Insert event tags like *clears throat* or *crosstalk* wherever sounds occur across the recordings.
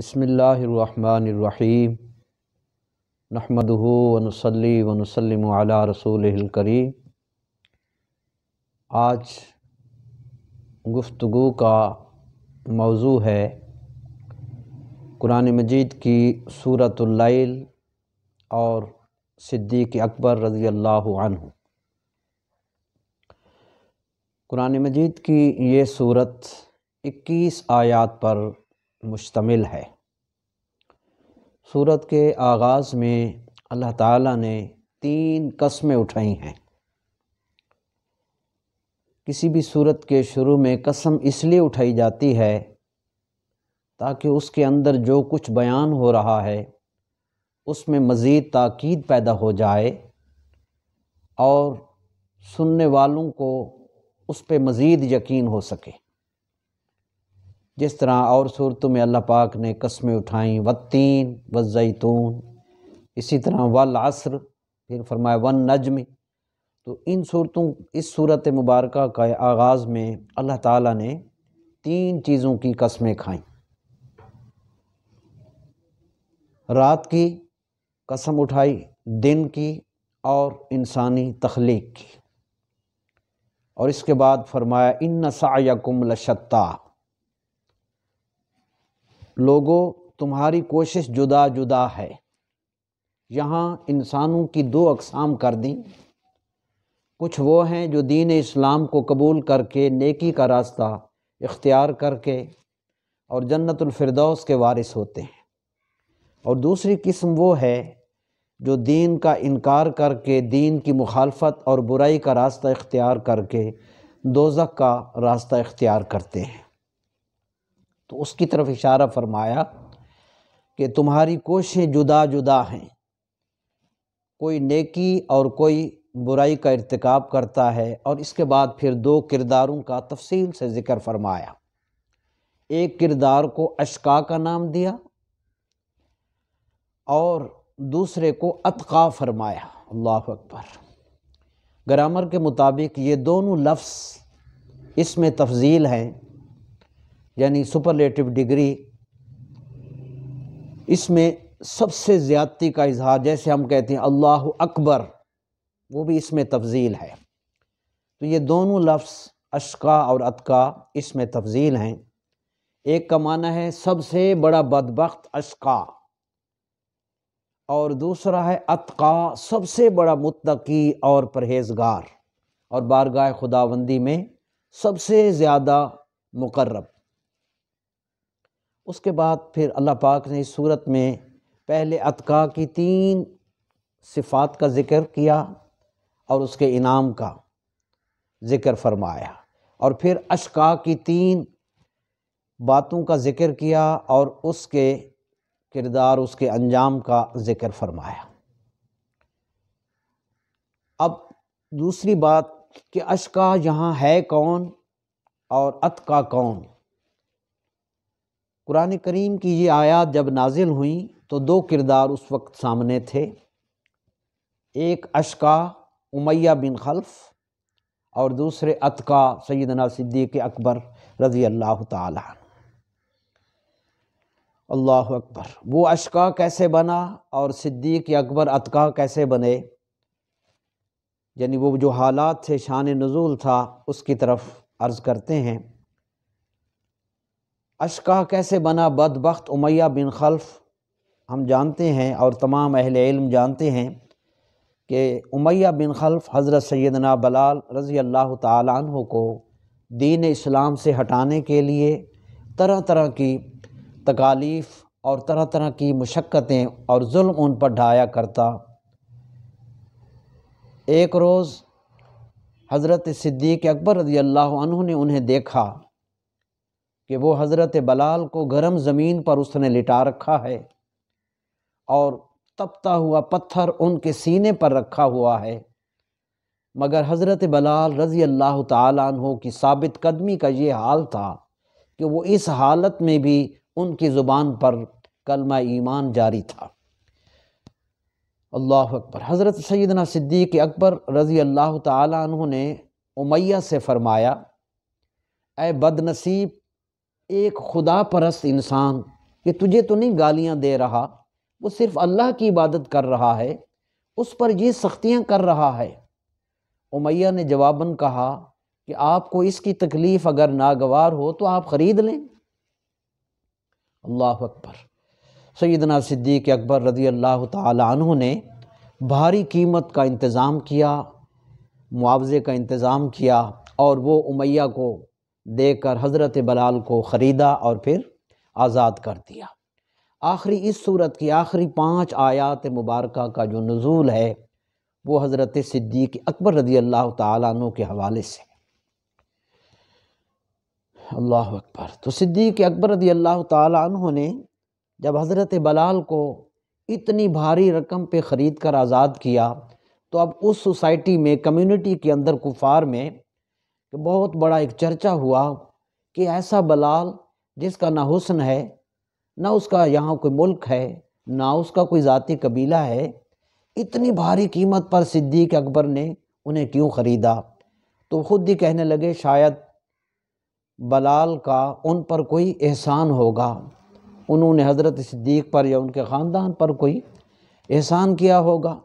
बसमीम नहमदहू वनसली वनसलम अला रसूल करी आज गुफ्तु का मौजू है कुरान मजीद की लाइल और सिद्दीक़ अकबर रज़ी अल्लाह कुरान मजीद की ये सूरत 21 आयात पर मुश्तमिल है सूरत के आगाज़ में अल्लाह ताला ने तीन कस्में उठाई हैं किसी भी सूरत के शुरू में कसम इसलिए उठाई जाती है ताकि उसके अंदर जो कुछ बयान हो रहा है उसमें मज़ीद ताक़द पैदा हो जाए और सुनने वालों को उस पर मज़ीद यकीन हो सके जिस तरह और सूरतों में अल्लाह पाक ने कस्में उठाई व तीन व जैतून इसी तरह वल असर फिर फरमाए वन नजम तो इन सूरतों इस सूरत मुबारक का आगाज़ में अल्लाह ताला ने तीन चीज़ों की कस्में खाई रात की कसम उठाई दिन की और इंसानी तख्लीक की और इसके बाद फरमाया इन सायकुम लशत्ता लोगों तुम्हारी कोशिश जुदा जुदा है यहाँ इंसानों की दो अकसाम कर दी कुछ वो हैं जो दीन इस्लाम को कबूल करके नेकी का रास्ता इख्तियार करके और जन्नतफरदौस के वारिस होते हैं और दूसरी किस्म वो है जो दीन का इनकार करके दीन की मुखालफत और बुराई का रास्ता इख्तियार करके दोजक का रास्ता इख्तियार करते हैं तो उसकी तरफ इशारा फरमाया कि तुम्हारी कोशें जुदा जुदा हैं कोई नेकी और कोई बुराई का इरतकब करता है और इसके बाद फिर दो किरदारों का तफसील से ज़िक्र फरमाया एक किरदार को अशका का नाम दिया और दूसरे को अतका फरमाया अल्लाह अकबर ग्रामर के मुताबिक ये दोनों लफ्ज़ इसमें तफजील हैं यानी सुपरलेटिव डिग्री इसमें सबसे ज़्यादती का इजहार जैसे हम कहते हैं अल्लाह अकबर वो भी इसमें तफजील है तो ये दोनों लफ्ज़ अशका और अतका इसमें तफजील हैं एक का माना है सबसे बड़ा बदबख्त अशका और दूसरा है अतका सबसे बड़ा मुतकी और परहेजगार और बारगाह खुदाबंदी में सबसे ज़्यादा मुकर्रब उसके बाद फिर अल्लाह पाक ने इस सूरत में पहले अतका की तीन सिफात का ज़िक्र किया और उसके इनाम का ज़िक्र फरमाया और फिर अशका की तीन बातों का ज़िक्र किया और उसके किरदार उसके अंजाम का ज़िक्र फरमाया अब दूसरी बात कि अशका यहाँ है कौन और अतका कौन कुरान करीम की ये आयात जब नाजिल हुई तो दो किरदार उस वक्त सामने थे एक अशका उमैया बिन खल्फ और दूसरे अतका सैदना सिद्दीक अकबर रज़ी अल्लाह अल्लाह अकबर वो अशका कैसे बना और सिद्दीक अकबर अतका कैसे बने यानी वो जो हालात थे शान नज़ुल था उसकी तरफ अर्ज़ करते हैं अशका कैसे बना बदबخت उमैया बिन खल्फ हम जानते हैं और तमाम अहल इल्म जानते हैं कि उमैया बिन खल्फ हज़रत सैदना बलाल रज़ी अल्लाह तु को दीन इस्लाम से हटाने के लिए तरह तरह की तकालीफ़ और तरह तरह की मशक्क़तें और जुल्म उन पर ढाया करता एक रोज़ हज़रत सिद्दीक़ अकबर रज़ी अल्लाह ने उन्हें देखा कि वो हज़रत बलाल को गर्म ज़मीन पर उसने लिटा रखा है और तपता हुआ पत्थर उनके सीने पर रखा हुआ है मगर हज़रत बलाल रज़ी अल्लाह तहों की साबित कदमी का ये हाल था कि वो इस हालत में भी उनकी ज़ुबान पर कलमा ईमान जारी था अल्लाह अकबर हज़रत सैदना सिद्दीक अकबर रज़ी अल्लाह तहों ने उमैया से फ़रमाया ए बदनसीब एक खुदा परस्त इंसान कि तुझे तो नहीं गालियाँ दे रहा वो सिर्फ अल्लाह की इबादत कर रहा है उस पर ये सख्तियाँ कर रहा है उमैया ने जवाबन कहा कि आपको इसकी तकलीफ़ अगर नागवार हो तो आप ख़रीद लें अल्लाह अकबर सैदना सिद्दीक अकबर रज़ी अल्लाह तहों ने भारी कीमत का इंतज़ाम किया मुआवजे का इंतज़ाम किया और वो उमैया को देकर हज़रत बलाल को ख़रीदा और फिर आज़ाद कर दिया आखिरी इस सूरत की आखिरी पाँच आयात मुबारक का जो नज़ूल है वो हज़रत सिद्दीक अकबर रजी अल्लाह तु के हवाले से अल्लाह अकबर तो सिद्दीक अकबर रजी अल्लाह तु ने जब हज़रत बलाल को इतनी भारी रकम पे ख़रीद कर आज़ाद किया तो अब उस सोसाइटी में कम्यूनिटी के अंदर कुफार में कि बहुत बड़ा एक चर्चा हुआ कि ऐसा बलाल जिसका ना हुसन है ना उसका यहाँ कोई मुल्क है ना उसका कोई ज़ाती कबीला है इतनी भारी कीमत पर सिद्दीक अकबर ने उन्हें क्यों ख़रीदा तो खुद ही कहने लगे शायद बलाल का उन पर कोई एहसान होगा उन्होंने हज़रत सिद्दीक पर या उनके ख़ानदान पर कोई एहसान किया होगा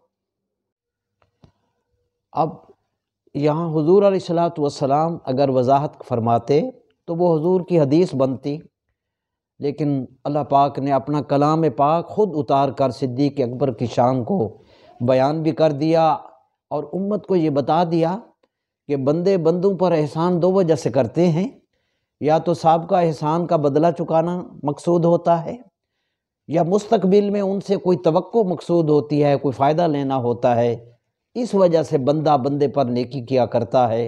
अब यहाँ हजूर वसलाम अगर वजाहत फरमाते तो वो हजूर की हदीस बनती लेकिन अल्लाह पाक ने अपना कलाम पाक ख़ुद उतार कर सिद्दीक अकबर की शान को बयान भी कर दिया और उम्मत को ये बता दिया कि बंदे बंदों पर एहसान दो वजह से करते हैं या तो सबका एहसान का बदला चुकाना मकसूद होता है या मुस्तबिल में उनसे कोई तो मकसूद होती है कोई फ़ायदा लेना होता है इस वजह से बंदा बंदे पर नेकी किया करता है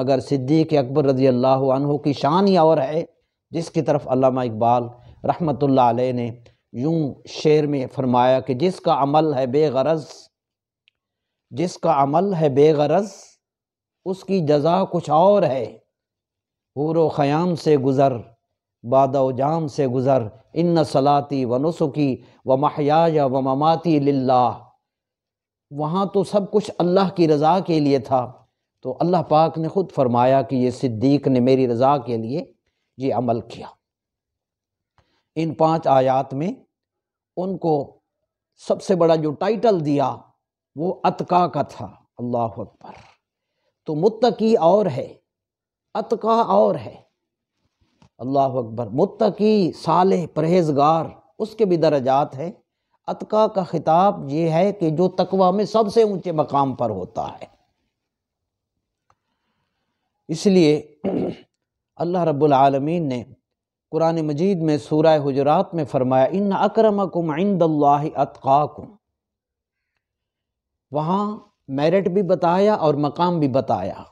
मगर सिद्दीक अकबर रजी अल्लाह की शान ही और है जिसकी तरफ अल्लामा इकबाल रहमत आलह ने यूं शेर में फरमाया कि जिसका अमल है बेगरज जिसका अमल है बेगरज उसकी जजा कुछ और है हूर ख़याम से गुज़र बादा जाम से गुज़र इन सलाती व नुसुकी व महयाया व ममाती लाला वहाँ तो सब कुछ अल्लाह की रज़ा के लिए था तो अल्लाह पाक ने ख़ुद फरमाया कि ये सिद्दीक ने मेरी रज़ा के लिए ये अमल किया इन पांच आयात में उनको सबसे बड़ा जो टाइटल दिया वो अतका का था अल्लाह अकबर तो मुत्तकी और है अतका और है अल्लाह अकबर मुत्तकी साले परहेजगार उसके भी दर्जात हैं अतका का खिताब ये है कि जो तकवा में सबसे ऊंचे मकाम पर होता है इसलिए अल्लाह रब्बुल आलमीन ने कुरान मजीद में सूरह हजरात में फरमाया इन अक्रमकुम अतका अतकाकुम वहाँ मेरिट भी बताया और मकाम भी बताया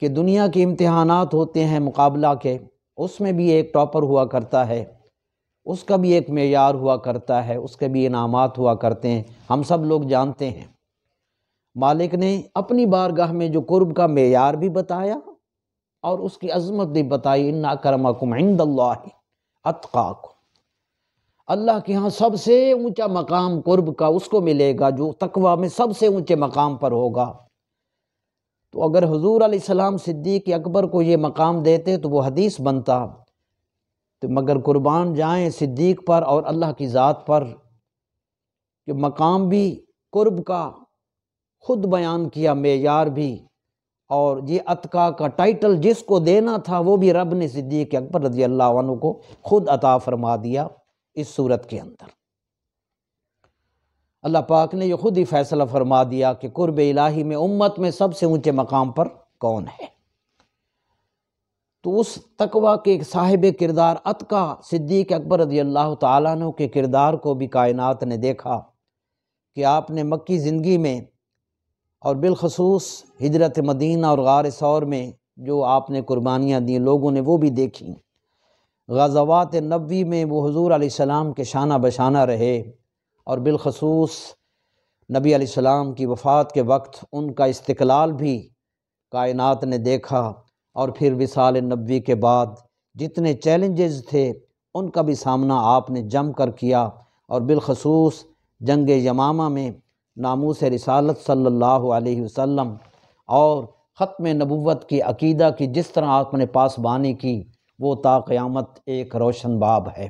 कि दुनिया के इम्तहान होते हैं मुकाबला के उसमें भी एक टॉपर हुआ करता है उसका भी एक मैार हुआ करता है उसके भी इनाम हुआ करते हैं हम सब लोग जानते हैं मालिक ने अपनी बारगाह में जो कुर्ब का मैार भी बताया और उसकी अजमत भी बताई इन्ना करमकुम इंदल्ला अतकाकुम अल्लाह के यहाँ सबसे ऊंचा मकाम कुर्ब का उसको मिलेगा जो तकवा में सबसे ऊंचे मकाम पर होगा तो अगर हजूर सलाम सिद्दीक अकबर को ये मकाम देते तो वो हदीस बनता तो मगर कुर्बान जाएं सिद्दीक पर और अल्लाह की ज़ात पर कि मकाम भी कुर्ब का खुद बयान किया मेयार भी और ये अतका का टाइटल जिसको देना था वो भी रब ने सिद्दीक अकबर रजी अल्लाह को खुद अता फरमा दिया इस सूरत के अंदर अल्लाह पाक ने यह खुद ही फैसला फरमा दिया कि कुर्ब इलाही में उम्मत में सबसे ऊंचे मकाम पर कौन है तो उस तकवा के साहिब किरदार अतका सिद्दीक अकबर रजी अल्लाह तु के किरदार को भी कायनात ने देखा कि आपने मक्की ज़िंदगी में और बिलखसूस हजरत मदीना और गार सौर में जो आपने कुर्बानियाँ दी लोगों ने वो भी देखी गजवात नबी में वो हजूर सलाम के शाना बशाना रहे और बिलखसूस नबी सलाम की वफ़ात के वक्त उनका इस्तलाल भी कायनात ने देखा और फिर विसाल नबी के बाद जितने चैलेंजेस थे उनका भी सामना आपने जम कर किया और बिलखसूस जंग यमामा में नामूस रिसालत सल्लल्लाहु अलैहि वसल्लम और ख़त्म नबूवत की अकीदा की जिस तरह आपने पासबानी की वो ताक़यामत एक रोशन बाब है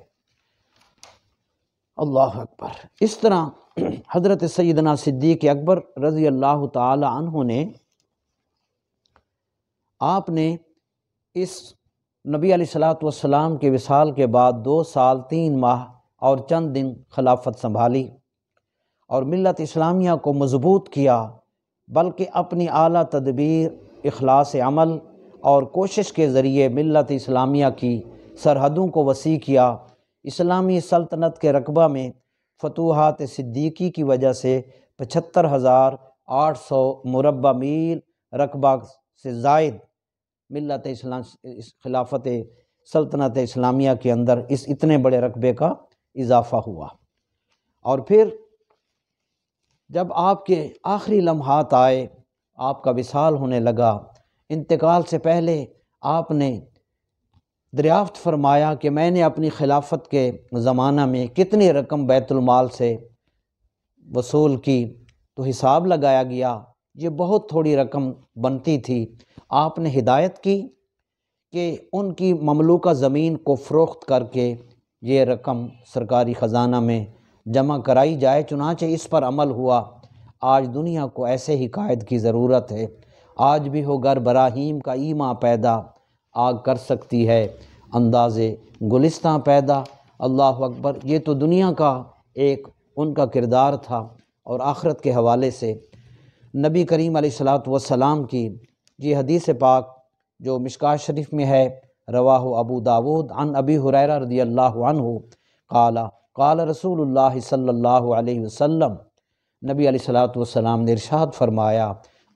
अल्लाह अकबर इस तरह *clears throat* हज़रत सैदना सिद्दीक अकबर रज़ी अल्लाह तहों ने आपने इस नबी सलाम के विसाल के बाद दो साल तीन माह और चंद दिन खिलाफत संभाली और मिलत इस्लामिया को मजबूत किया बल्कि अपनी आला तदबीर अखलास अमल और कोशिश के ज़रिए मिलत इस्लामिया की सरहदों को वसी किया इस्लामी सल्तनत के रकबा में फतूहत सिद्दीकी की वजह से पचहत्तर हज़ार आठ सौ मुरबा मील रकबा से जायद मिलत इस्लाम इस खिलाफत सल्तनत इस्लामिया के अंदर इस इतने बड़े रकबे का इजाफ़ा हुआ और फिर जब आपके आखिरी लम्हात आए आपका विशाल होने लगा इंतकाल से पहले आपने दरियाफ्त फरमाया कि मैंने अपनी खिलाफत के ज़माना में कितनी रकम बैतुलमाल से वसूल की तो हिसाब लगाया गया ये बहुत थोड़ी रकम बनती थी आपने हिदायत की कि उनकी ममलूका ज़मीन को फ़रोख्त करके ये रकम सरकारी ख़जाना में जमा कराई जाए चुनाचे इस पर अमल हुआ आज दुनिया को ऐसे ही कायद की ज़रूरत है आज भी हो गर बराहीम का ईमा पैदा आग कर सकती है अंदाज़ गुलिस्तां पैदा अल्लाह अकबर ये तो दुनिया का एक उनका किरदार था और आखरत के हवाले से नबी करीम सलात वसलाम की जी हदीस पाक जो मिशका शरीफ में है रवाह अबू दाऊद अन अबी हुरैरा रदी अल्लाह अनहु काला काल रसूल सल्लल्लाहु अलैहि वसल्लम नबी वसलाम ने इरशाद फरमाया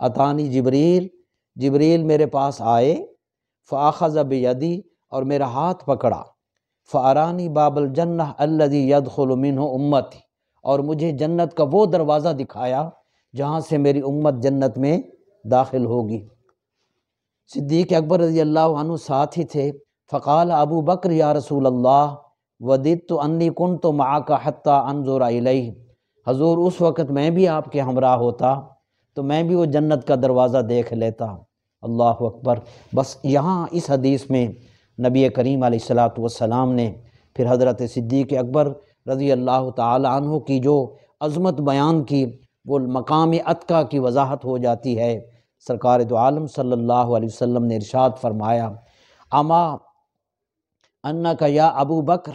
अतानी जबरील जबरील मेरे पास आए फ़ाखज़ यदी और मेरा हाथ पकड़ा फ़ारानी बाबल जन्ना अल्लदी यदमिन उम्मत और मुझे जन्नत का वो दरवाज़ा दिखाया जहाँ से मेरी उम्मत जन्नत में दाखिल होगी सिद्दीक अकबर रजी अल्लाह साथ ही थे फ़काल अबू बकर या रसूल अल्लाह वदित तो अन्नी कुन तो माँ का हती अनजोरा हजूर उस वक़्त मैं भी आपके हमरा होता तो मैं भी वो जन्नत का दरवाज़ा देख लेता अल्लाह अकबर बस यहाँ इस हदीस में नबी करीम सलाम ने फिर हज़रत सिद्दीक अकबर रज़ी अल्लाह तहों की जो अज़मत बयान की वो मकाम अतका की वजाहत हो जाती है सरकार दो आलम सल्लल्लाहु अलैहि वसल्लम ने इरशाद फरमाया अमा अन्ना का या अबू बकर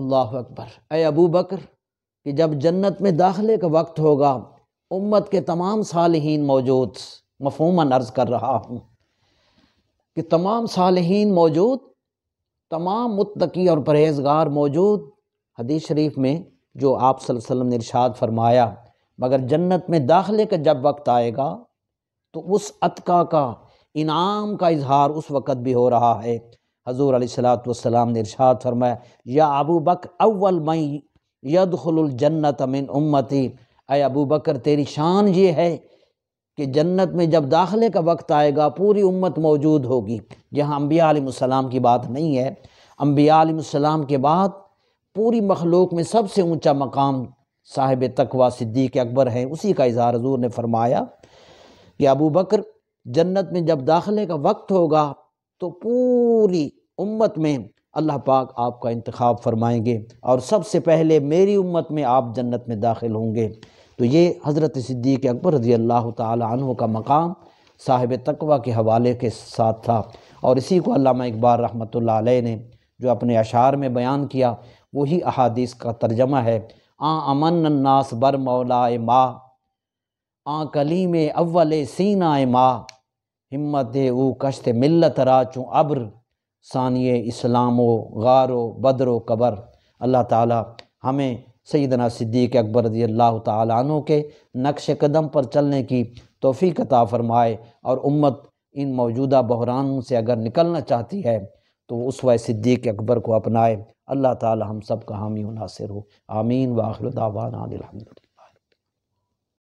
अल्लाह अकबर ए अबू बकर कि जब जन्नत में दाखिले का वक्त होगा उम्मत के तमाम सालहीन मौजूद मफहमन अर्ज़ कर रहा हूँ कि तमाम सालहीन मौजूद तमाम मुतकी और परहेजगार मौजूद हदीस शरीफ में जो आप वसल्लम ने इरशाद फरमाया मगर जन्नत में दाखिले का जब वक्त आएगा तो उस अतका का इनाम का इजहार उस वक़्त भी हो रहा है हजूर सलाम ने इर्शाद फरमाया या अबू बकर अव्वल मई यदखलजन्नत अमिन उम्मती अय अबू बकर तेरी शान ये है कि जन्नत में जब दाखिले का वक्त आएगा पूरी उम्मत मौजूद होगी यहाँ अम्बिया आलम की बात नहीं है अम्बिया आलम के बाद पूरी मखलूक में सबसे ऊँचा मकाम साहिब तकवा सिद्दीक अकबर हैं उसी का इजहार हजूर ने फरमाया कि अबू बकर जन्नत में जब दाखिले का वक्त होगा तो पूरी उम्मत में अल्लाह पाक आपका इंतखब फरमाएंगे और सबसे पहले मेरी उम्मत में आप जन्नत में दाखिल होंगे तो ये हज़रत सिद्दीक अकबर रजी अल्लाह तहों का मकाम साहिब तकवा के हवाले के साथ था और इसी को अलामा इकबाल रहमत ने जो अपने अशार में बयान किया वही अहादीस का तर्जमा है आ अमन नास बर मौलाए माँ आ कली में अव्वल सीनाए माँ हिम्मत ऊ कश्त मिलत राचू अब्र सानिय इस्लाम व गारो बदर व कबर अल्लाह ताला हमें सैदना सिद्दीक अकबर रजी अल्लाह तु के नक्श कदम पर चलने की तोफ़ी कता फ़रमाए और उम्मत इन मौजूदा बहरानों से अगर निकलना चाहती है तो उस सिद्दीक अकबर को अपनाए अल्लाह ताला हम सब का हामी नासिर हो आमीन वाखिर दावाना अलहमदिल्ला